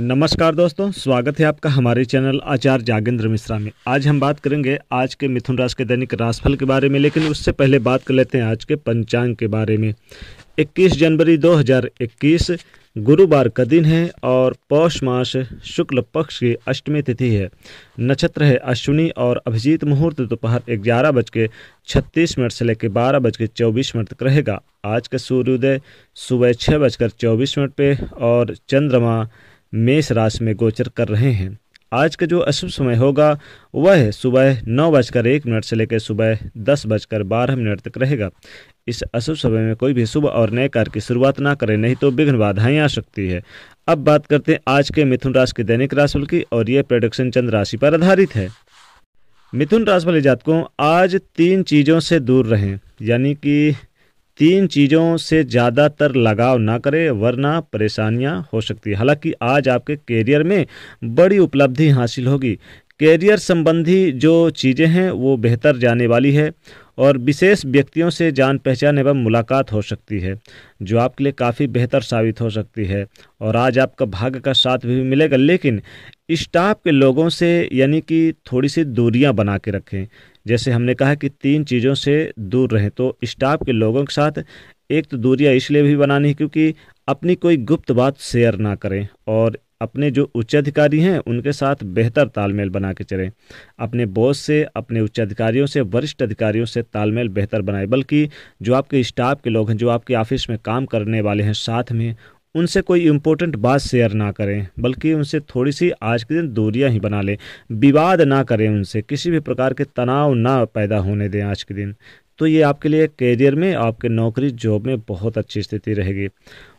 नमस्कार दोस्तों स्वागत है आपका हमारे चैनल आचार्य जागेंद्र मिश्रा में आज हम बात करेंगे आज के मिथुन राशि के दैनिक राशिफल के बारे में लेकिन उससे पहले बात कर लेते हैं आज के पंचांग के बारे में 21 जनवरी 2021 गुरुवार का दिन है और पौष मास शुक्ल पक्ष की अष्टमी तिथि है नक्षत्र है अश्विनी और अभिजीत मुहूर्त दोपहर ग्यारह बज के छत्तीस मिनट से लेकर बारह बज के चौबीस मिनट तक रहेगा आज का सूर्योदय सुबह छः बजकर चौबीस मिनट पर और चंद्रमा मेष राशि में गोचर कर रहे हैं आज का जो अशुभ समय होगा वह सुबह नौ बजकर एक मिनट से लेकर सुबह दस बजकर बारह मिनट तक रहेगा इस अशुभ समय में कोई भी शुभ और नए कार्य की शुरुआत ना करें नहीं तो विघ्न बाधाएं आ सकती है अब बात करते हैं आज के मिथुन राशि के दैनिक राशिफल की और यह प्रोडक्शन चंद्र राशि पर आधारित है मिथुन राशि वाले जातकों आज तीन चीज़ों से दूर रहें यानी कि तीन चीज़ों से ज़्यादातर लगाव ना करें वरना परेशानियां हो सकती है हालांकि आज आपके कैरियर में बड़ी उपलब्धि हासिल होगी कैरियर संबंधी जो चीज़ें हैं वो बेहतर जाने वाली है और विशेष व्यक्तियों से जान पहचान एवं मुलाकात हो सकती है जो आपके लिए काफ़ी बेहतर साबित हो सकती है और आज आपका भाग्य का साथ भी मिलेगा लेकिन स्टाफ के लोगों से यानी कि थोड़ी सी दूरियां बना के रखें जैसे हमने कहा कि तीन चीज़ों से दूर रहें तो स्टाफ के लोगों के साथ एक तो दूरियाँ इसलिए भी बनानी है क्योंकि अपनी कोई गुप्त बात शेयर ना करें और अपने जो उच्च अधिकारी हैं उनके साथ बेहतर तालमेल बना के चलें अपने बॉस से अपने उच्च अधिकारियों से वरिष्ठ अधिकारियों से तालमेल बेहतर बनाए बल्कि जो आपके स्टाफ के लोग हैं जो आपके ऑफिस में काम करने वाले हैं साथ में उनसे कोई इम्पोर्टेंट बात शेयर ना करें बल्कि उनसे थोड़ी सी आज के दिन दूरियां ही बना लें विवाद ना करें उनसे किसी भी प्रकार के तनाव ना पैदा होने दें आज के दिन तो ये आपके लिए करियर में आपके नौकरी जॉब में बहुत अच्छी स्थिति रहेगी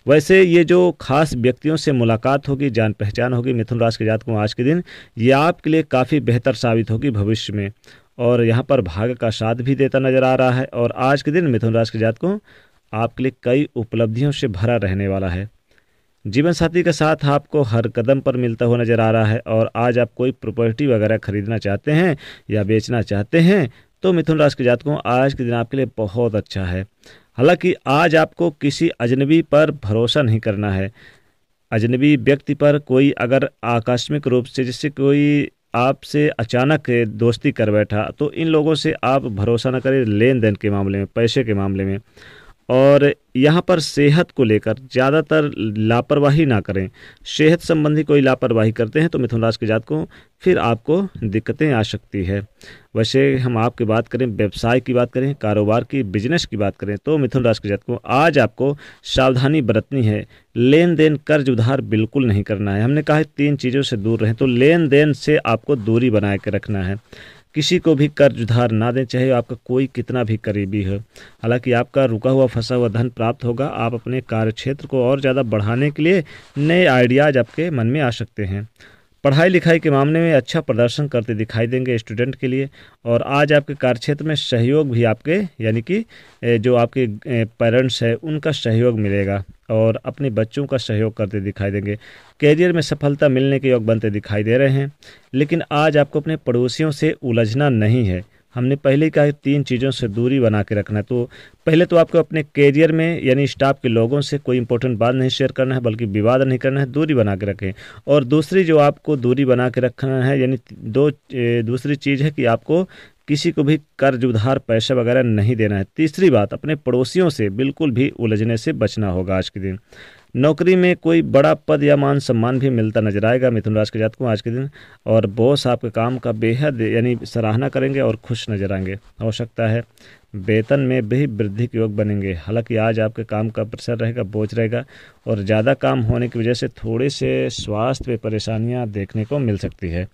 वैसे ये जो खास व्यक्तियों से मुलाकात होगी जान पहचान होगी मिथुन राशि के जातकों आज के दिन ये आपके लिए काफ़ी बेहतर साबित होगी भविष्य में और यहाँ पर भाग्य का साथ भी देता नजर आ रहा है और आज के दिन मिथुन राशि के जातकों आपके लिए कई उपलब्धियों से भरा रहने वाला है जीवन साथी का साथ आपको हर कदम पर मिलता हुआ नज़र आ रहा है और आज आप कोई प्रॉपर्टी वगैरह खरीदना चाहते हैं या बेचना चाहते हैं तो मिथुन राशि के जातकों आज के दिन आपके लिए बहुत अच्छा है हालांकि आज आपको किसी अजनबी पर भरोसा नहीं करना है अजनबी व्यक्ति पर कोई अगर आकस्मिक रूप से जिससे कोई आपसे अचानक दोस्ती कर बैठा तो इन लोगों से आप भरोसा न करें लेन देन के मामले में पैसे के मामले में और यहाँ पर सेहत को लेकर ज़्यादातर लापरवाही ना करें सेहत संबंधी कोई लापरवाही करते हैं तो मिथुन राशि के जात को फिर आपको दिक्कतें आ सकती है वैसे हम आपकी बात करें व्यवसाय की बात करें कारोबार की बिजनेस की बात करें तो मिथुन राशि के जात को आज आपको सावधानी बरतनी है लेन देन कर्ज उधार बिल्कुल नहीं करना है हमने कहा है तीन चीज़ों से दूर रहें तो लेन देन से आपको दूरी बना के रखना है किसी को भी कर्ज उधार ना दें चाहे आपका कोई कितना भी करीबी हो हालांकि आपका रुका हुआ फंसा हुआ धन प्राप्त होगा आप अपने कार्य क्षेत्र को और ज़्यादा बढ़ाने के लिए नए आइडियाज़ आपके मन में आ सकते हैं पढ़ाई लिखाई के मामले में अच्छा प्रदर्शन करते दिखाई देंगे स्टूडेंट के लिए और आज आपके कार्यक्षेत्र में सहयोग भी आपके यानी कि जो आपके पेरेंट्स हैं उनका सहयोग मिलेगा और अपने बच्चों का सहयोग करते दिखाई देंगे कैरियर में सफलता मिलने के योग बनते दिखाई दे रहे हैं लेकिन आज आपको अपने पड़ोसियों से उलझना नहीं है हमने पहले कहा तीन चीज़ों से दूरी बना के रखना है तो पहले तो आपको अपने कैरियर में यानी स्टाफ के लोगों से कोई इंपॉर्टेंट बात नहीं शेयर करना है बल्कि विवाद नहीं करना है दूरी बना के रखें और दूसरी जो आपको दूरी बना के रखना है यानी दो दूसरी चीज़ है कि आपको किसी को भी कर्ज उधार पैसा वगैरह नहीं देना है तीसरी बात अपने पड़ोसियों से बिल्कुल भी उलझने से बचना होगा आज के दिन नौकरी में कोई बड़ा पद या मान सम्मान भी मिलता नजर आएगा मिथुन राशि के जातकों को आज के दिन और बॉस आपके काम का बेहद यानी सराहना करेंगे और खुश नजर आएंगे हो सकता है वेतन में भी वृद्धि के योग बनेंगे हालांकि आज आपके काम का प्रेशर रहेगा बोझ रहेगा और ज़्यादा काम होने की वजह से थोड़े से स्वास्थ्य पर परेशानियाँ देखने को मिल सकती है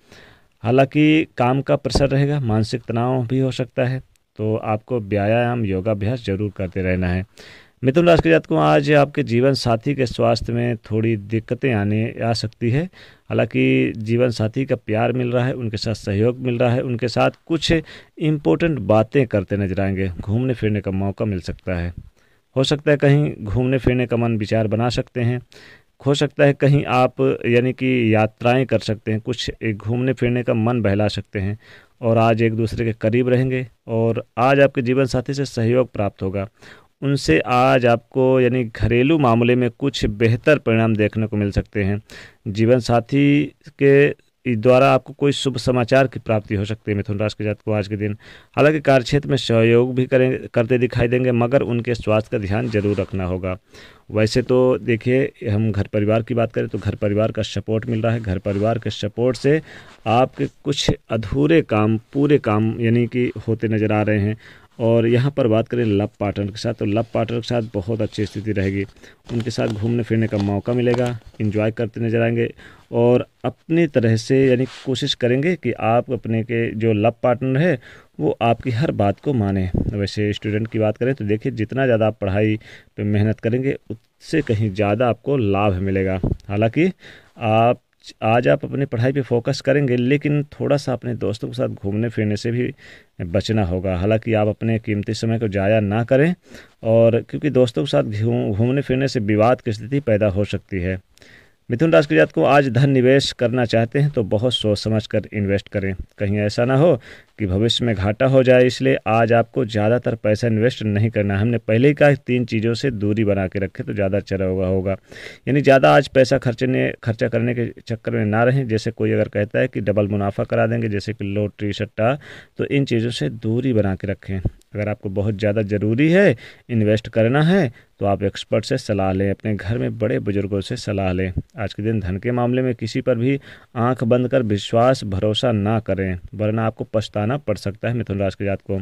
हालांकि काम का प्रेशर रहेगा मानसिक तनाव भी हो सकता है तो आपको व्यायाम योगाभ्यास जरूर करते रहना है मिथुन राशि के जातकों आज आपके जीवन साथी के स्वास्थ्य में थोड़ी दिक्कतें आने आ सकती है हालांकि जीवन साथी का प्यार मिल रहा है उनके साथ सहयोग मिल रहा है उनके साथ कुछ इम्पोर्टेंट बातें करते नजर आएंगे घूमने फिरने का मौका मिल सकता है हो सकता है कहीं घूमने फिरने का मन विचार बना सकते हैं हो सकता है कहीं आप यानी कि यात्राएं कर सकते हैं कुछ घूमने फिरने का मन बहला सकते हैं और आज एक दूसरे के करीब रहेंगे और आज आपके जीवन साथी से सहयोग प्राप्त होगा उनसे आज आपको यानी घरेलू मामले में कुछ बेहतर परिणाम देखने को मिल सकते हैं जीवन साथी के द्वारा आपको कोई शुभ समाचार की प्राप्ति हो सकती है मिथुन राशि के जात को आज के दिन हालांकि कार्यक्षेत्र में सहयोग भी करें करते दिखाई देंगे मगर उनके स्वास्थ्य का ध्यान जरूर रखना होगा वैसे तो देखिए हम घर परिवार की बात करें तो घर परिवार का सपोर्ट मिल रहा है घर परिवार के सपोर्ट से आपके कुछ अधूरे काम पूरे काम यानी कि होते नज़र आ रहे हैं और यहाँ पर बात करें लव पार्टनर के साथ तो लव पार्टनर के साथ बहुत अच्छी स्थिति रहेगी उनके साथ घूमने फिरने का मौका मिलेगा इंजॉय करते नजर आएंगे और अपनी तरह से यानी कोशिश करेंगे कि आप अपने के जो लव पार्टनर है वो आपकी हर बात को माने वैसे स्टूडेंट की बात करें तो देखिए जितना ज़्यादा आप पढ़ाई पर मेहनत करेंगे उससे कहीं ज़्यादा आपको लाभ मिलेगा हालांकि आप आज आप अपनी पढ़ाई पे फोकस करेंगे लेकिन थोड़ा सा अपने दोस्तों के साथ घूमने फिरने से भी बचना होगा हालांकि आप अपने कीमती समय को जाया ना करें और क्योंकि दोस्तों के साथ घूमने फिरने से विवाद की स्थिति पैदा हो सकती है मिथुन राशि के जातकों को आज धन निवेश करना चाहते हैं तो बहुत सोच समझ कर इन्वेस्ट करें कहीं ऐसा ना हो कि भविष्य में घाटा हो जाए इसलिए आज आपको ज़्यादातर पैसा इन्वेस्ट नहीं करना हमने पहले ही कहा तीन चीज़ों से दूरी बना के रखें तो ज़्यादा अच्छा होगा होगा यानी ज़्यादा आज पैसा खर्चने खर्चा करने के चक्कर में ना रहें जैसे कोई अगर कहता है कि डबल मुनाफा करा देंगे जैसे कि लोटरी सट्टा तो इन चीज़ों से दूरी बना के रखें अगर आपको बहुत ज़्यादा ज़रूरी है इन्वेस्ट करना है तो आप एक्सपर्ट से सलाह लें अपने घर में बड़े बुजुर्गों से सलाह लें आज के दिन धन के मामले में किसी पर भी आंख बंद कर विश्वास भरोसा ना करें वरना आपको पछताना पड़ सकता है मिथुन राशि के जात को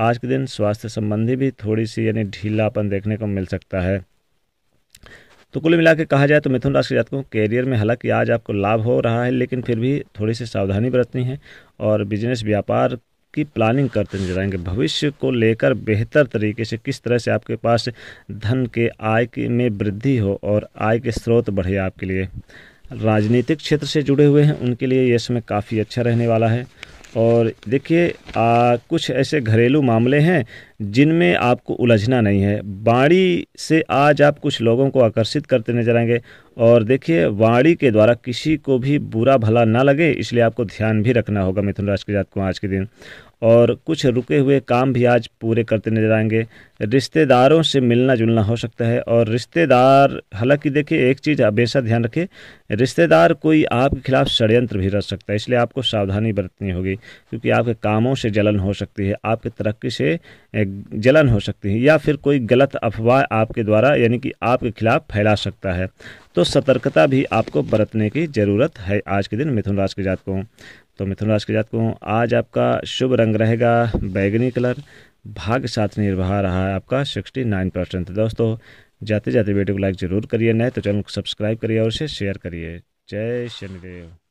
आज के दिन स्वास्थ्य संबंधी भी थोड़ी सी यानी ढीलापन देखने को मिल सकता है तो कुल मिला के कहा जाए तो मिथुन राशि के जातकों कैरियर में हालांकि आज आपको लाभ हो रहा है लेकिन फिर भी थोड़ी सी सावधानी बरतनी है और बिजनेस व्यापार की प्लानिंग करते नजर आएंगे भविष्य को लेकर बेहतर तरीके से किस तरह से आपके पास धन के आय में वृद्धि हो और आय के स्रोत बढ़े आपके लिए राजनीतिक क्षेत्र से जुड़े हुए हैं उनके लिए यह समय काफ़ी अच्छा रहने वाला है और देखिए कुछ ऐसे घरेलू मामले हैं जिनमें आपको उलझना नहीं है वाणी से आज आप कुछ लोगों को आकर्षित करते नजर आएंगे और देखिए वाणी के द्वारा किसी को भी बुरा भला ना लगे इसलिए आपको ध्यान भी रखना होगा मिथुन राशि के जात को आज के दिन और कुछ रुके हुए काम भी आज पूरे करते नजर आएंगे रिश्तेदारों से मिलना जुलना हो सकता है और रिश्तेदार हालांकि देखिए एक चीज़ हमेशा ध्यान रखें रिश्तेदार कोई आपके खिलाफ षड्यंत्र भी रच सकता है इसलिए आपको सावधानी बरतनी होगी क्योंकि आपके कामों से जलन हो सकती है आपकी तरक्की से जलन हो सकती है या फिर कोई गलत अफवाह आपके द्वारा यानी कि आपके खिलाफ फैला सकता है तो सतर्कता भी आपको बरतने की ज़रूरत है आज के दिन मिथुन राशि के जातकों तो मिथुन राशि के जातकों आज आपका शुभ रंग रहेगा बैगनी कलर भाग्य साथ निर्वाह रहा है आपका सिक्सटी नाइन परसेंट तो दोस्तों जाते जाते वीडियो को लाइक ज़रूर करिए नए तो चैनल को सब्सक्राइब करिए और इसे शेयर करिए जय शनिदेव